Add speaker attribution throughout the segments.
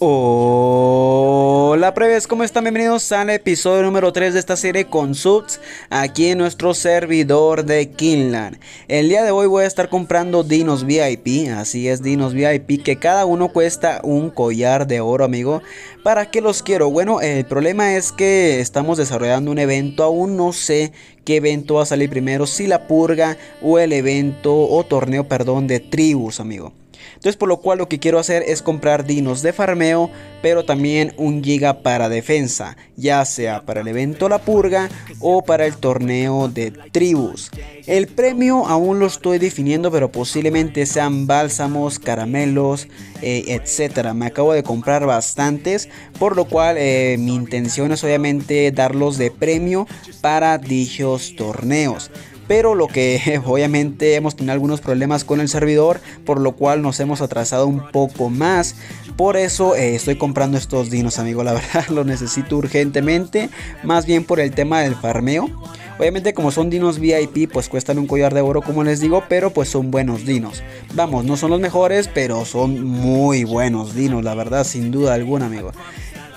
Speaker 1: Hola preves, ¿cómo están? Bienvenidos al episodio número 3 de esta serie con subs aquí en nuestro servidor de Kinland. El día de hoy voy a estar comprando Dinos VIP, así es Dinos VIP, que cada uno cuesta un collar de oro, amigo. ¿Para qué los quiero? Bueno, el problema es que estamos desarrollando un evento, aún no sé qué evento va a salir primero, si la purga o el evento o torneo, perdón, de tribus, amigo. Entonces por lo cual lo que quiero hacer es comprar dinos de farmeo, pero también un giga para defensa, ya sea para el evento La Purga o para el torneo de tribus. El premio aún lo estoy definiendo, pero posiblemente sean bálsamos, caramelos, etc. Eh, etcétera. Me acabo de comprar bastantes, por lo cual eh, mi intención es obviamente darlos de premio para dichos torneos pero lo que obviamente hemos tenido algunos problemas con el servidor, por lo cual nos hemos atrasado un poco más. Por eso eh, estoy comprando estos dinos, amigo, la verdad los necesito urgentemente, más bien por el tema del farmeo. Obviamente como son dinos VIP pues cuestan un collar de oro como les digo, pero pues son buenos dinos. Vamos, no son los mejores, pero son muy buenos dinos, la verdad, sin duda alguna, amigo.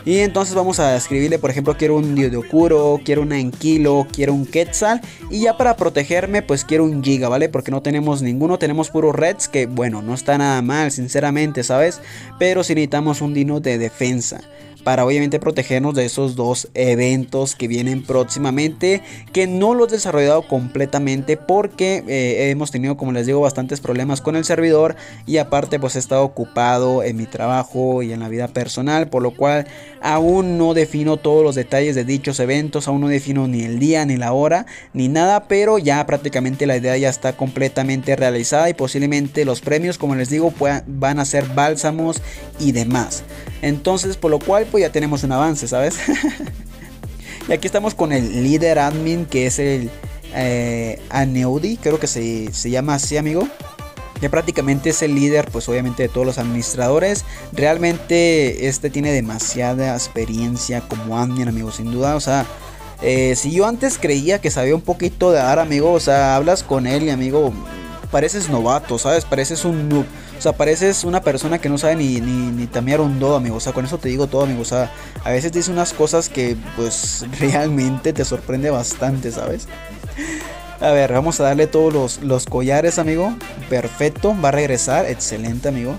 Speaker 1: Y entonces vamos a escribirle, por ejemplo, quiero un diodocuro, quiero un anquilo, quiero un quetzal. Y ya para protegerme, pues quiero un giga, ¿vale? Porque no tenemos ninguno, tenemos puro reds que, bueno, no está nada mal, sinceramente, ¿sabes? Pero si necesitamos un dino de defensa para obviamente protegernos de esos dos eventos que vienen próximamente, que no los he desarrollado completamente porque eh, hemos tenido, como les digo, bastantes problemas con el servidor y aparte pues he estado ocupado en mi trabajo y en la vida personal, por lo cual aún no defino todos los detalles de dichos eventos, aún no defino ni el día, ni la hora, ni nada, pero ya prácticamente la idea ya está completamente realizada y posiblemente los premios, como les digo, van a ser bálsamos y demás. Entonces, por lo cual, pues ya tenemos un avance, ¿sabes? y aquí estamos con el líder admin que es el eh, Aneudi, creo que se, llama así, amigo. Que prácticamente es el líder, pues obviamente de todos los administradores. Realmente este tiene demasiada experiencia como admin, amigo, sin duda. O sea, eh, si yo antes creía que sabía un poquito de dar, amigo, o sea, hablas con él y amigo, pareces novato, ¿sabes? Pareces un noob. O sea, pareces una persona que no sabe ni, ni, ni un do, amigo. O sea, con eso te digo todo, amigo. O sea, a veces dice unas cosas que pues realmente te sorprende bastante, ¿sabes? A ver, vamos a darle todos los, los collares, amigo. Perfecto, va a regresar. Excelente, amigo.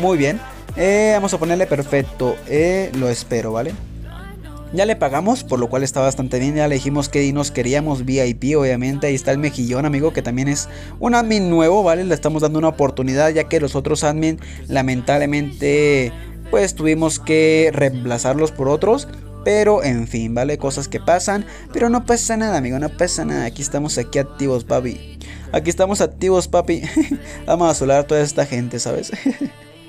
Speaker 1: Muy bien. Eh, vamos a ponerle perfecto. Eh, lo espero, ¿vale? Ya le pagamos, por lo cual está bastante bien. Ya le dijimos que nos queríamos VIP, obviamente. Ahí está el mejillón, amigo, que también es un admin nuevo, ¿vale? Le estamos dando una oportunidad, ya que los otros admin, lamentablemente, pues tuvimos que reemplazarlos por otros. Pero en fin, ¿vale? Cosas que pasan. Pero no pasa nada, amigo, no pasa nada. Aquí estamos aquí activos, papi. Aquí estamos activos, papi. Vamos a saludar a toda esta gente, ¿sabes?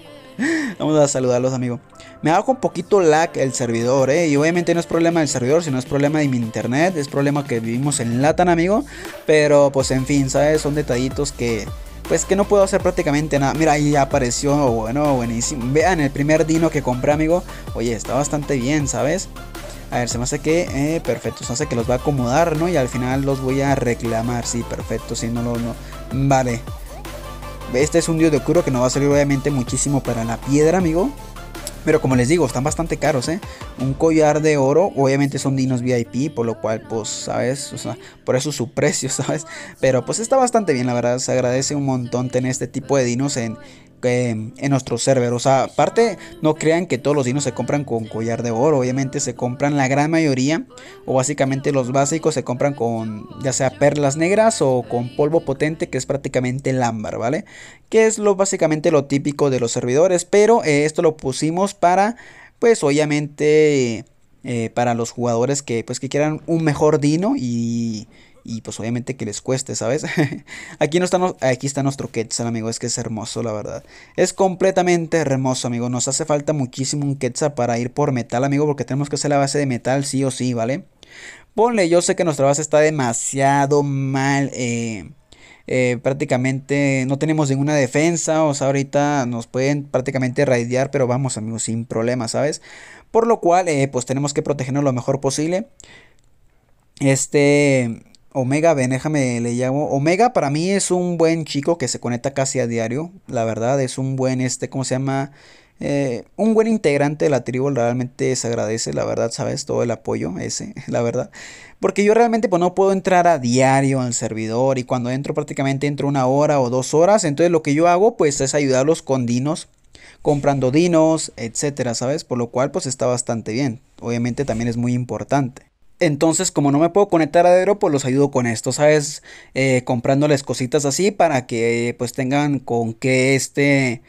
Speaker 1: Vamos a saludarlos, amigo me va un poquito lag el servidor, ¿eh? Y obviamente no es problema del servidor, sino es problema de mi internet, es problema que vivimos en Latan, amigo. Pero pues en fin, ¿sabes? Son detallitos que... Pues que no puedo hacer prácticamente nada. Mira, ahí apareció, bueno, buenísimo. Vean, el primer dino que compré, amigo. Oye, está bastante bien, ¿sabes? A ver, se me hace que, eh, perfecto, se me hace que los va a acomodar, ¿no? Y al final los voy a reclamar, sí, perfecto, si no, lo Vale. Este es un dios de curo que nos va a servir obviamente muchísimo para la piedra, amigo. Pero como les digo, están bastante caros, ¿eh? Un collar de oro, obviamente son dinos VIP, por lo cual, pues, ¿sabes? O sea, por eso su precio, ¿sabes? Pero pues está bastante bien, la verdad. Se agradece un montón tener este tipo de dinos en, eh, en nuestro server. O sea, aparte, no crean que todos los dinos se compran con collar de oro. Obviamente se compran la gran mayoría. O básicamente los básicos se compran con ya sea perlas negras o con polvo potente que es prácticamente el ámbar, ¿vale? Que es básicamente lo típico de los servidores. Pero eh, esto lo pusimos para, pues obviamente... Eh, para los jugadores que pues que quieran un mejor dino y, y pues obviamente que les cueste, ¿sabes? aquí, no está aquí está nuestro quetzal, amigo, es que es hermoso, la verdad. Es completamente hermoso, amigo. Nos hace falta muchísimo un quetzal para ir por metal, amigo, porque tenemos que hacer la base de metal sí o sí, ¿vale? Ponle, yo sé que nuestra base está demasiado mal, eh, eh, prácticamente no tenemos ninguna defensa, o sea, ahorita nos pueden prácticamente raidear, pero vamos, amigos, sin problema, ¿sabes? Por lo cual, eh, pues tenemos que protegernos lo mejor posible. Este, Omega ven, déjame le llamo. Omega para mí es un buen chico que se conecta casi a diario. La verdad, es un buen, este, ¿cómo se llama? Eh, un buen integrante de la tribu realmente se agradece, la verdad, sabes, todo el apoyo ese, la verdad. Porque yo realmente pues, no puedo entrar a diario al servidor y cuando entro prácticamente entro una hora o dos horas. Entonces lo que yo hago pues es ayudarlos con dinos, comprando dinos, etcétera, ¿sabes? Por lo cual pues está bastante bien. Obviamente también es muy importante. Entonces, como no me puedo conectar a Dero, pues los ayudo con esto, ¿sabes? Eh, comprándoles cositas así para que pues tengan con qué este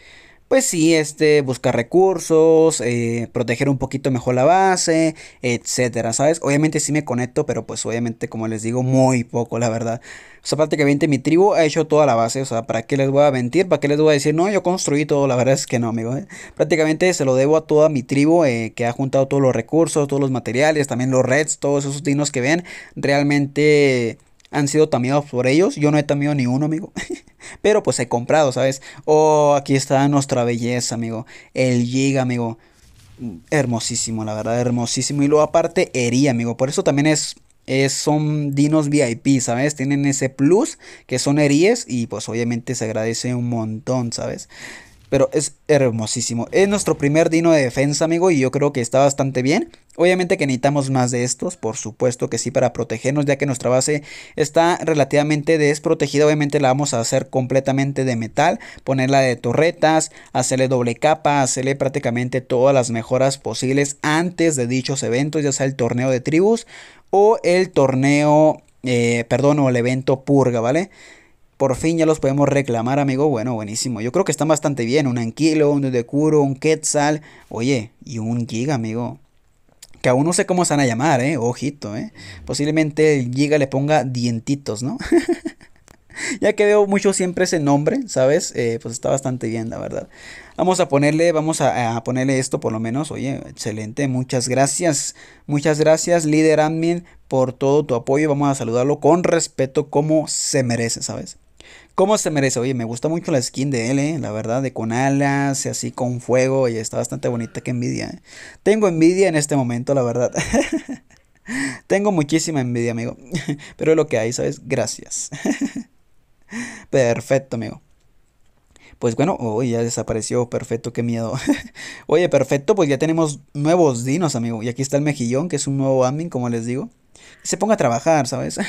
Speaker 1: pues sí, este, buscar recursos, eh, proteger un poquito mejor la base, etcétera, ¿sabes? Obviamente sí me conecto, pero pues obviamente, como les digo, muy poco, la verdad. O sea, prácticamente mi tribu ha hecho toda la base, o sea, ¿para qué les voy a mentir? ¿Para qué les voy a decir, no, yo construí todo? La verdad es que no, amigo. ¿eh? Prácticamente se lo debo a toda mi tribu eh, que ha juntado todos los recursos, todos los materiales, también los reds, todos esos dinos que ven, realmente han sido tameados por ellos. Yo no he tameado ni uno, amigo. Pero pues he comprado, ¿sabes? Oh, aquí está nuestra belleza, amigo. El Giga, amigo. Hermosísimo, la verdad, hermosísimo. Y luego aparte, hería, amigo. Por eso también es es, son dinos VIP, ¿sabes? Tienen ese plus que son heríes y pues obviamente se agradece un montón, ¿sabes? pero es hermosísimo. Es nuestro primer dino de defensa, amigo, y yo creo que está bastante bien. Obviamente que necesitamos más de estos, por supuesto que sí, para protegernos, ya que nuestra base está relativamente desprotegida. Obviamente la vamos a hacer completamente de metal, ponerla de torretas, hacerle doble capa, hacerle prácticamente todas las mejoras posibles antes de dichos eventos, ya sea el torneo de tribus o el torneo, eh, perdón, o el evento purga, ¿vale? Por fin ya los podemos reclamar, amigo. Bueno, buenísimo. Yo creo que están bastante bien. Un Anquilo, un decuro, un Quetzal. Oye, y un Giga, amigo. Que aún no sé cómo se van a llamar, ¿eh? Ojito, ¿eh? Posiblemente el Giga le ponga dientitos, ¿no? ya que veo mucho siempre ese nombre, ¿sabes? Eh, pues está bastante bien, la verdad. Vamos a ponerle, vamos a, a, ponerle esto por lo menos. Oye, excelente, muchas gracias. Muchas gracias, líder admin, por todo tu apoyo. Vamos a saludarlo con respeto como se merece, ¿sabes? ¿Cómo se merece? Oye, me gusta mucho la skin de él, ¿eh? la verdad, de con alas y así con fuego. Y está bastante bonita, qué envidia. Eh. Tengo envidia en este momento, la verdad. Tengo muchísima envidia, amigo. Pero lo que hay, ¿sabes? Gracias. Perfecto, amigo. Pues bueno, uy, ya desapareció, perfecto, qué miedo. Oye, perfecto, pues ya tenemos nuevos dinos, amigo. Y aquí está el mejillón, que es un nuevo admin, como les digo se ponga a trabajar, ¿sabes?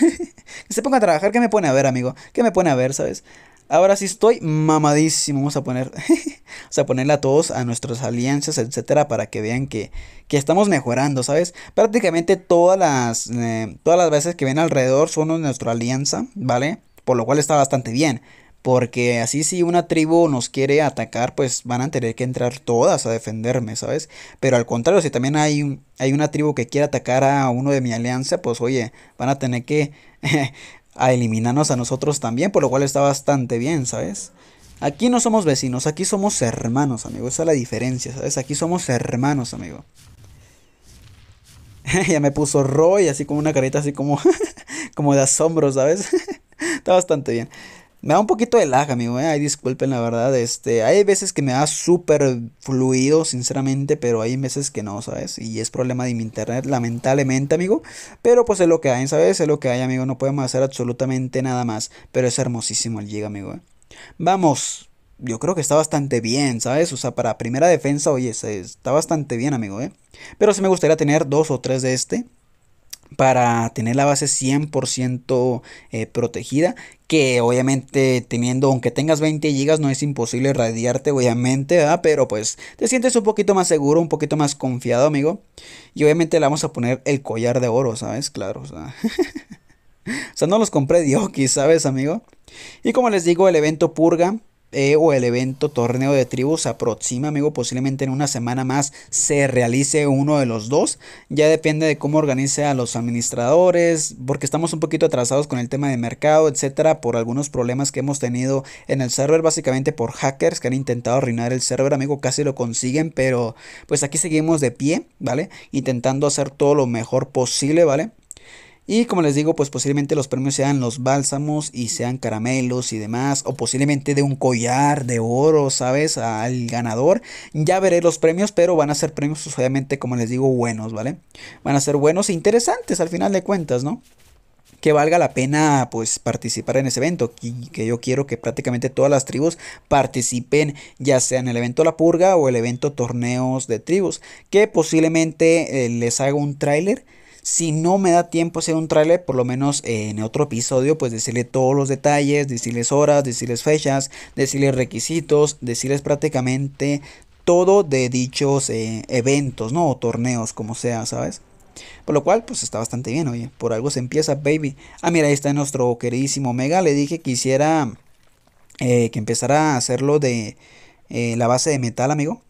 Speaker 1: se ponga a trabajar, ¿qué me pone a ver, amigo? ¿Qué me pone a ver, ¿sabes? Ahora sí estoy mamadísimo. Vamos a poner. vamos a ponerle a todos, a nuestras alianzas, etcétera, para que vean que, que estamos mejorando, ¿sabes? Prácticamente todas las. Eh, todas las veces que ven alrededor son nuestra alianza, ¿vale? Por lo cual está bastante bien. Porque así si una tribu nos quiere atacar, pues van a tener que entrar todas a defenderme, ¿sabes? Pero al contrario, si también hay, hay una tribu que quiere atacar a uno de mi alianza, pues oye, van a tener que a eliminarnos a nosotros también, por lo cual está bastante bien, ¿sabes? Aquí no somos vecinos, aquí somos hermanos, amigo. Esa es la diferencia, ¿sabes? Aquí somos hermanos, amigo. ya me puso Roy así como una carita así como, como de asombro, ¿sabes? está bastante bien. Me da un poquito de lag, amigo, ¿eh? Ay, disculpen la verdad. Este, hay veces que me da súper fluido, sinceramente, pero hay veces que no, ¿sabes? Y es problema de mi internet, lamentablemente, amigo. Pero pues es lo que hay, ¿sabes? Es lo que hay, amigo. No podemos hacer absolutamente nada más. Pero es hermosísimo el Giga, amigo. ¿eh? Vamos. Yo creo que está bastante bien, ¿sabes? O sea, para primera defensa, oye, está bastante bien, amigo, ¿eh? Pero sí me gustaría tener dos o tres de este para tener la base 100% eh, protegida. Que obviamente teniendo, aunque tengas 20 gigas, no es imposible radiarte, obviamente, pero pues te sientes un poquito más seguro, un poquito más confiado, amigo. Y obviamente le vamos a poner el collar de oro, ¿sabes? Claro, o sea. o sea no los compré de ¿sabes, amigo? Y como les digo, el evento Purga eh, o el evento torneo de tribus aproxima, amigo. Posiblemente en una semana más se realice uno de los dos. Ya depende de cómo organice a los administradores, porque estamos un poquito atrasados con el tema de mercado, etcétera, por algunos problemas que hemos tenido en el server, básicamente por hackers que han intentado arruinar el server, amigo. Casi lo consiguen, pero pues aquí seguimos de pie, ¿vale? Intentando hacer todo lo mejor posible, ¿vale? Y como les digo, pues posiblemente los premios sean los bálsamos y sean caramelos y demás, o posiblemente de un collar de oro, ¿sabes? Al ganador. Ya veré los premios, pero van a ser premios, pues, obviamente, como les digo, buenos, ¿vale? Van a ser buenos e interesantes al final de cuentas, ¿no? que valga la pena pues participar en ese evento que yo quiero que prácticamente todas las tribus participen ya sea en el evento La Purga o el evento Torneos de Tribus que posiblemente eh, les haga un tráiler si no me da tiempo hacer un trailer, por lo menos en otro episodio, pues decirle todos los detalles, decirles horas, decirles fechas, decirles requisitos, decirles prácticamente todo de dichos eh, eventos, ¿no? O torneos, como sea, ¿sabes? Por lo cual, pues está bastante bien, oye. Por algo se empieza, baby. Ah, mira, ahí está nuestro queridísimo Mega. Le dije que quisiera eh, que empezara a hacerlo de eh, la base de metal, amigo.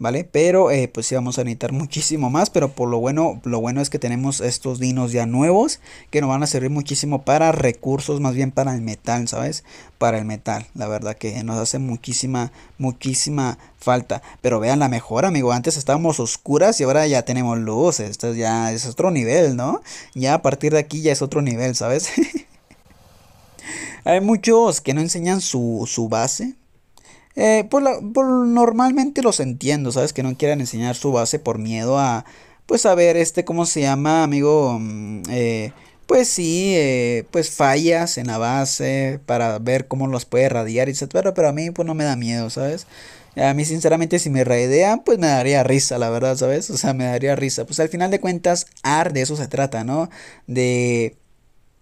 Speaker 1: ¿vale? Pero eh, pues sí vamos a necesitar muchísimo más, pero por lo bueno, lo bueno es que tenemos estos dinos ya nuevos que nos van a servir muchísimo para recursos, más bien para el metal, ¿sabes? Para el metal, la verdad que nos hace muchísima, muchísima falta. Pero vean la mejor amigo, antes estábamos oscuras y ahora ya tenemos luz, esto ya es otro nivel, ¿no? Ya a partir de aquí ya es otro nivel, ¿sabes? Hay muchos que no enseñan su, su base, eh, por, la, normalmente los entiendo, ¿sabes? Que no quieran enseñar su base por miedo a, pues a ver, este, ¿cómo se llama, amigo? Mm, eh, pues sí, eh, pues fallas en la base para ver cómo los puede radiar, etcétera, pero a mí pues no me da miedo, ¿sabes? A mí sinceramente si me raidean pues me daría risa, la verdad, ¿sabes? O sea, me daría risa. Pues al final de cuentas, AR de eso se trata, ¿no? De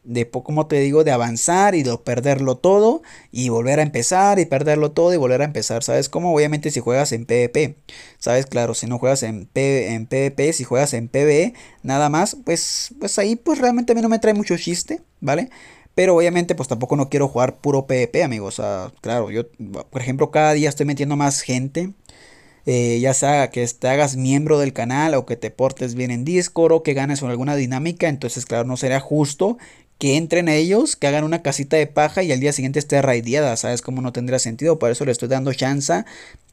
Speaker 1: de, como te digo, de avanzar y de perderlo todo y volver a empezar y perderlo todo y volver a empezar, ¿sabes? Como obviamente si juegas en PvP, ¿sabes? Claro, si no juegas en, en PvP, si juegas en PvE, nada más, pues, pues ahí pues realmente a mí no me trae mucho chiste, ¿vale? Pero obviamente pues tampoco no quiero jugar puro PvP, amigos. O sea, claro, yo, por ejemplo, cada día estoy metiendo más gente. Eh, ya sea que te hagas miembro del canal o que te portes bien en Discord o que ganes alguna dinámica, entonces claro, no sería justo que entren ellos, que hagan una casita de paja y al día siguiente esté raideada, ¿sabes? Como no tendría sentido, por eso le estoy dando chance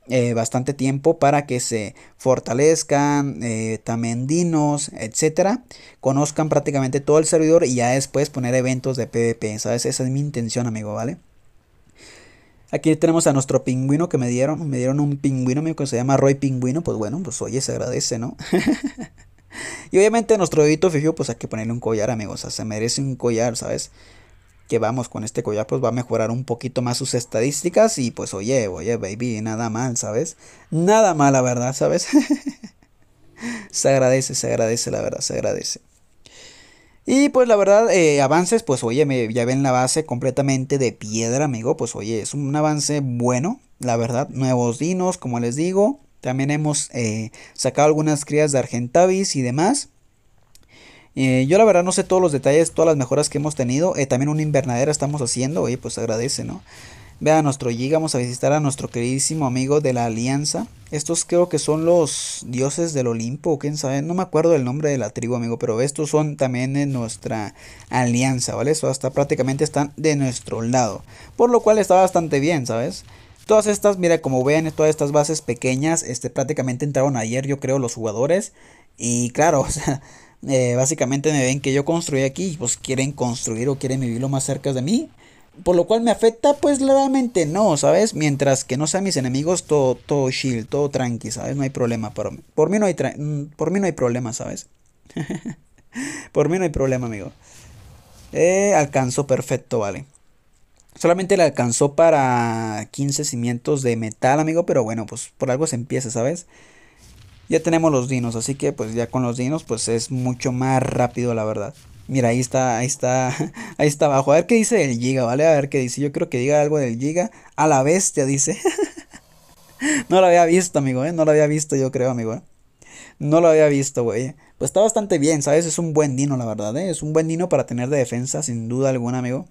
Speaker 1: eh, bastante tiempo para que se fortalezcan, eh, tamendinos, etcétera, conozcan prácticamente todo el servidor y ya después poner eventos de PvP, ¿sabes? Esa es mi intención, amigo, ¿vale? Aquí tenemos a nuestro pingüino que me dieron, me dieron un pingüino, amigo, que se llama Roy Pingüino, pues bueno, pues oye, se agradece, ¿no? y obviamente nuestro dedito fijo, pues hay que ponerle un collar, amigos. O sea, se merece un collar, ¿sabes? Que vamos, con este collar pues va a mejorar un poquito más sus estadísticas. Y pues oye, oye, baby, nada mal, ¿sabes? Nada mal, la verdad, ¿sabes? se agradece, se agradece, la verdad, se agradece. Y pues la verdad, eh, avances, pues oye, me, ya ven la base completamente de piedra, amigo. Pues oye, es un avance bueno, la verdad. Nuevos dinos, como les digo. También hemos eh, sacado algunas crías de Argentavis y demás. Eh, yo la verdad no sé todos los detalles, todas las mejoras que hemos tenido. Eh, también una invernadera estamos haciendo, oye, pues agradece, ¿no? Vea nuestro G, vamos a visitar a nuestro queridísimo amigo de la Alianza. Estos creo que son los dioses del Olimpo, quién sabe, no me acuerdo el nombre de la tribu, amigo, pero estos son también de nuestra alianza, ¿vale? Eso hasta prácticamente están de nuestro lado, por lo cual está bastante bien, ¿sabes? Todas estas, mira, como vean, todas estas bases pequeñas, este, prácticamente entraron ayer, yo creo, los jugadores. Y claro, eh, básicamente me ven que yo construí aquí y pues quieren construir o quieren vivirlo más cerca de mí. Por lo cual me afecta, pues claramente no, ¿sabes? Mientras que no sean mis enemigos, todo, todo chill, todo tranqui, ¿sabes? No hay problema para mí. Por mí no hay, mm, por mí no hay problema, ¿sabes? por mí no hay problema, amigo. Eh, alcanzó perfecto, vale. Solamente le alcanzó para 15 cimientos de metal, amigo. Pero bueno, pues por algo se empieza, ¿sabes? Ya tenemos los dinos, así que pues ya con los dinos pues es mucho más rápido, la verdad. Mira, ahí está, ahí está, ahí está abajo. A ver qué dice el giga, ¿vale? A ver qué dice. Yo creo que diga algo del giga. A la bestia, dice. no lo había visto, amigo, ¿eh? No lo había visto, yo creo, amigo, ¿eh? No lo había visto, güey. Pues está bastante bien, ¿sabes? Es un buen dino, la verdad, ¿eh? Es un buen dino para tener de defensa, sin duda alguna, amigo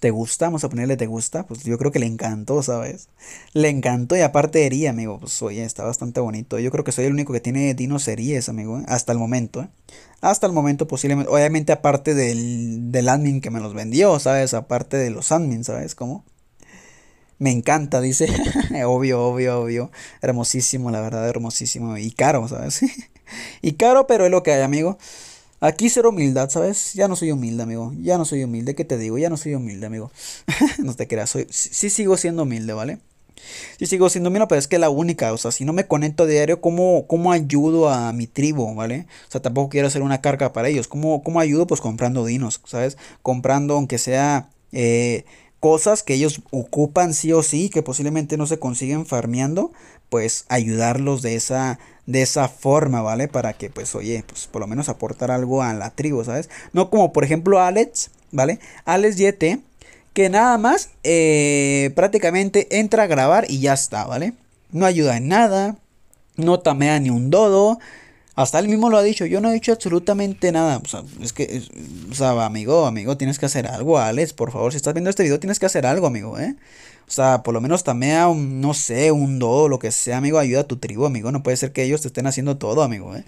Speaker 1: te gusta, vamos a ponerle te gusta, pues yo creo que le encantó, ¿sabes? Le encantó y aparte hería, amigo, pues oye, está bastante bonito. Yo creo que soy el único que tiene dinos heríes, amigo, ¿eh? hasta el momento, ¿eh? Hasta el momento posiblemente, obviamente aparte del, del admin que me los vendió, ¿sabes? Aparte de los admins, ¿sabes? ¿Cómo? Me encanta, dice. obvio, obvio, obvio. Hermosísimo, la verdad, hermosísimo. Y caro, ¿sabes? y caro, pero es lo que hay, amigo. Aquí ser humildad, ¿sabes? Ya no soy humilde, amigo. Ya no soy humilde, ¿qué te digo? Ya no soy humilde, amigo. no te creas, soy, sí, sigo siendo humilde, ¿vale? Sí sigo siendo humilde, pero es que la única, o sea, si no me conecto a diario, ¿cómo, ayudo a mi tribu, ¿vale? O sea, tampoco quiero hacer una carga para ellos. ¿Cómo, cómo ayudo? Pues comprando dinos, ¿sabes? Comprando, aunque sea... Eh, cosas que ellos ocupan sí o sí, que posiblemente no se consiguen farmeando, pues ayudarlos de esa, de esa forma, ¿vale? Para que, pues, oye, pues por lo menos aportar algo a la tribu, ¿sabes? No como, por ejemplo, Alex, ¿vale? Alex Yete. que nada más eh, prácticamente entra a grabar y ya está, ¿vale? No ayuda en nada, no tamea ni un dodo, hasta él mismo lo ha dicho, yo no he dicho absolutamente nada. O sea, es que, o sea, amigo, amigo, tienes que hacer algo, Alex, por favor, si estás viendo este video, tienes que hacer algo, amigo, ¿eh? O sea, por lo menos tamea, un, no sé, un do, lo que sea, amigo, ayuda a tu tribu, amigo. No puede ser que ellos te estén haciendo todo, amigo, ¿eh?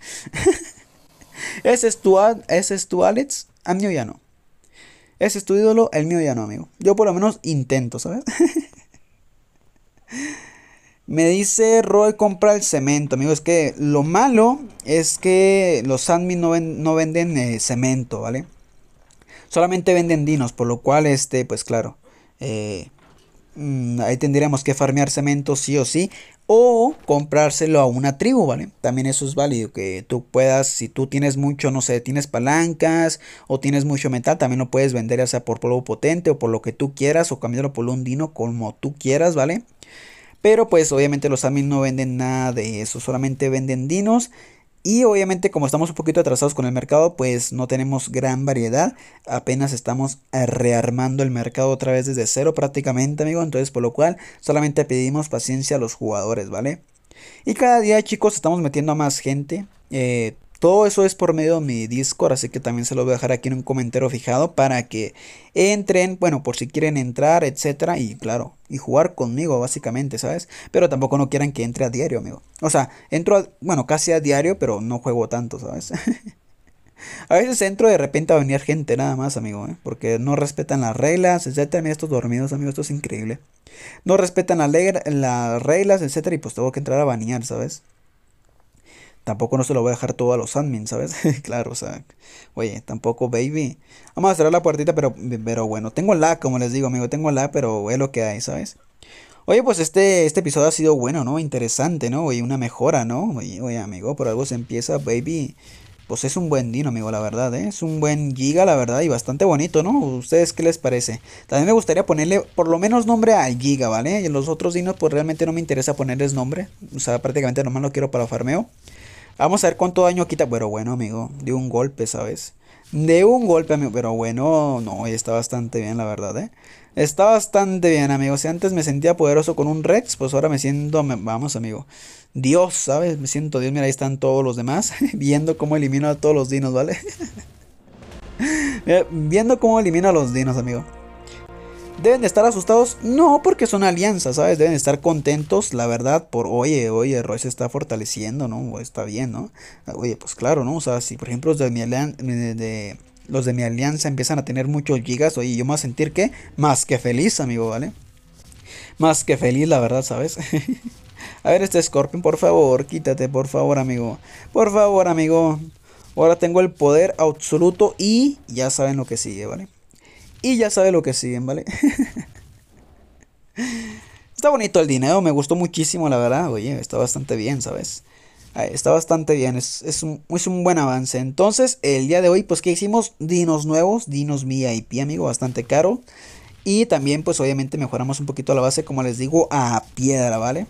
Speaker 1: ese, es tu, ese es tu Alex, el mío ya no. Ese es tu ídolo, el mío ya no, amigo. Yo por lo menos intento, ¿sabes? Me dice Roy compra el cemento, amigo. Es que lo malo es que los admin no, venden eh, cemento, ¿vale? Solamente venden dinos, por lo cual, este, pues claro. Eh, mm, ahí tendríamos que farmear cemento sí o sí. O comprárselo a una tribu, ¿vale? También eso es válido. Que tú puedas, si tú tienes mucho, no sé, tienes palancas o tienes mucho metal, también lo puedes vender ya sea por polvo potente o por lo que tú quieras o cambiarlo por un dino como tú quieras, ¿vale? Pero pues obviamente los Amis no venden nada de eso, solamente venden dinos. Y obviamente como estamos un poquito atrasados con el mercado, pues no tenemos gran variedad. Apenas estamos rearmando el mercado otra vez desde cero prácticamente, amigo. Entonces, por lo cual, solamente pedimos paciencia a los jugadores, ¿vale? Y cada día, chicos, estamos metiendo a más gente. Eh, todo eso es por medio de mi Discord, así que también se lo voy a dejar aquí en un comentario fijado para que entren, bueno, por si quieren entrar, etcétera, y claro, y jugar conmigo básicamente, ¿sabes? Pero tampoco no quieran que entre a diario, amigo. O sea, entro, bueno, casi a diario, pero no juego tanto, ¿sabes? a veces entro de repente a venir gente nada más, amigo, ¿eh? porque no respetan las reglas, etcétera. Mira estos dormidos, amigo, esto es increíble. No respetan las reglas, etcétera, y pues tengo que entrar a banear, ¿sabes? tampoco no se lo voy a dejar todo a los admins, ¿sabes? claro, o sea, oye, tampoco, baby. Vamos a cerrar la puertita, pero, pero bueno, tengo la, como les digo, amigo, tengo la, pero ve lo que hay, ¿sabes? Oye, pues este, este episodio ha sido bueno, ¿no? Interesante, ¿no? y una mejora, ¿no? Oye, amigo, por algo se empieza, baby. Pues es un buen dino, amigo, la verdad, ¿eh? Es un buen giga, la verdad, y bastante bonito, ¿no? ¿Ustedes qué les parece? También me gustaría ponerle por lo menos nombre al giga, ¿vale? Y los otros dinos, pues realmente no me interesa ponerles nombre. O sea, prácticamente nomás lo quiero para farmeo. Vamos a ver cuánto daño quita. Pero bueno, amigo, de un golpe, ¿sabes? De un golpe, amigo. Pero bueno, no, está bastante bien, la verdad, ¿eh? Está bastante bien, amigo. Si antes me sentía poderoso con un Rex, pues ahora me siento... Vamos, amigo. Dios, ¿sabes? Me siento Dios. Mira, ahí están todos los demás. viendo cómo elimino a todos los dinos, ¿vale? Eh, viendo cómo elimino a los dinos, amigo. ¿Deben estar asustados? No, porque son alianzas, ¿sabes? Deben estar contentos, la verdad, por, oye, oye, Roy se está fortaleciendo, ¿no? Está bien, ¿no? Ah, oye, pues claro, ¿no? O sea, si por ejemplo los de mi, los de mi alianza empiezan a tener muchos gigas, oye, yo me voy a sentir que más que feliz, amigo, ¿vale? Más que feliz, la verdad, ¿sabes? a ver, este Scorpion, por favor, quítate, por favor, amigo. Por favor, amigo. Ahora tengo el poder absoluto y ya saben lo que sigue, ¿vale? Y ya sabe lo que siguen, ¿vale? está bonito el dinero, me gustó muchísimo, la verdad. Oye, está bastante bien, ¿sabes? Está bastante bien, es, es, un, es, un, buen avance. Entonces, el día de hoy, pues, ¿qué hicimos? Dinos nuevos, dinos VIP, amigo, bastante caro. Y también, pues, obviamente mejoramos un poquito la base, como les digo, a piedra, ¿vale?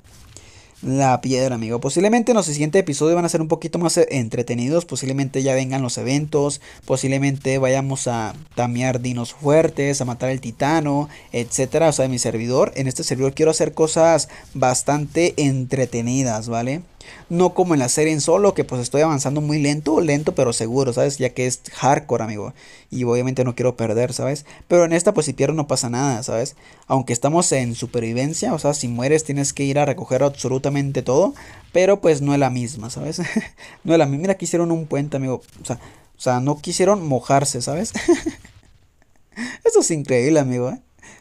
Speaker 1: la piedra, amigo. Posiblemente en los siguientes episodios van a ser un poquito más eh, entretenidos. Posiblemente ya vengan los eventos. Posiblemente vayamos a tamear dinos fuertes, a matar el titano, etcétera. O sea, en mi servidor, en este servidor quiero hacer cosas bastante entretenidas, ¿vale? No como en la serie en solo, que pues estoy avanzando muy lento, lento pero seguro, ¿sabes? Ya que es hardcore, amigo. Y obviamente no quiero perder, ¿sabes? Pero en esta, pues si pierdo no pasa nada, ¿sabes? Aunque estamos en supervivencia, o sea, si mueres tienes que ir a recoger absolutamente todo. Pero pues no es la misma, ¿sabes? no es la misma. Mira que hicieron un puente, amigo. O sea, o sea no quisieron mojarse, ¿sabes? Eso es increíble, amigo, ¿eh?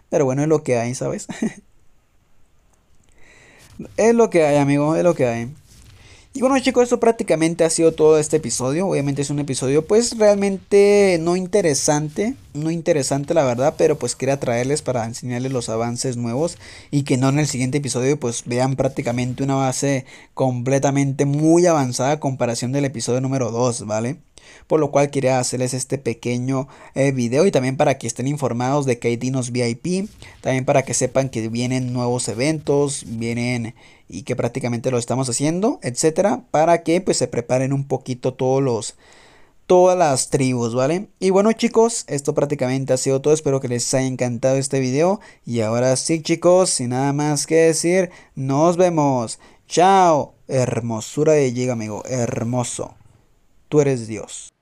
Speaker 1: Pero bueno, es lo que hay, ¿sabes? es lo que hay, amigo, es lo que hay. Y bueno chicos, eso prácticamente ha sido todo este episodio. Obviamente es un episodio pues realmente no interesante no interesante la verdad, pero pues quería traerles para enseñarles los avances nuevos y que no en el siguiente episodio pues vean prácticamente una base completamente muy avanzada comparación del episodio número 2, ¿vale? Por lo cual quería hacerles este pequeño eh, video y también para que estén informados de que hay VIP, también para que sepan que vienen nuevos eventos, vienen y que prácticamente lo estamos haciendo, etcétera, para que pues se preparen un poquito todos los todas las tribus, ¿vale? Y bueno chicos, esto prácticamente ha sido todo, espero que les haya encantado este video y ahora sí chicos, sin nada más que decir, nos vemos, chao, hermosura de Llega amigo, hermoso, tú eres Dios.